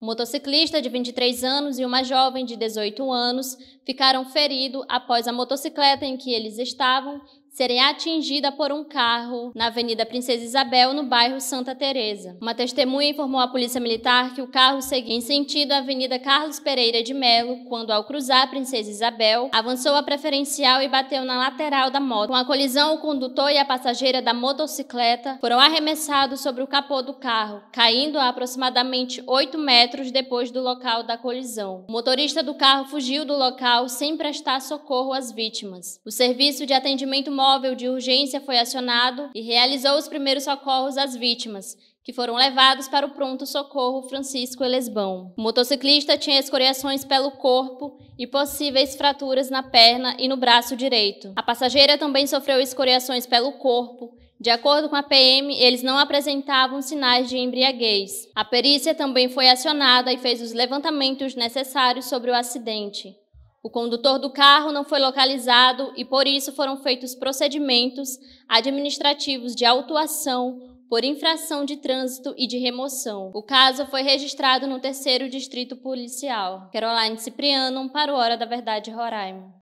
Um motociclista de 23 anos e uma jovem de 18 anos ficaram feridos após a motocicleta em que eles estavam serem atingida por um carro na Avenida Princesa Isabel, no bairro Santa Teresa. Uma testemunha informou à polícia militar que o carro seguia em sentido à Avenida Carlos Pereira de Melo, quando ao cruzar a Princesa Isabel, avançou a preferencial e bateu na lateral da moto. Com a colisão, o condutor e a passageira da motocicleta foram arremessados sobre o capô do carro, caindo a aproximadamente 8 metros depois do local da colisão. O motorista do carro fugiu do local sem prestar socorro às vítimas. O serviço de atendimento móvel móvel de urgência foi acionado e realizou os primeiros socorros às vítimas, que foram levados para o pronto-socorro Francisco Elesbão. O motociclista tinha escoriações pelo corpo e possíveis fraturas na perna e no braço direito. A passageira também sofreu escoriações pelo corpo. De acordo com a PM, eles não apresentavam sinais de embriaguez. A perícia também foi acionada e fez os levantamentos necessários sobre o acidente. O condutor do carro não foi localizado e, por isso, foram feitos procedimentos administrativos de autuação por infração de trânsito e de remoção. O caso foi registrado no terceiro distrito policial. Caroline Cipriano, para o Hora da Verdade Roraima.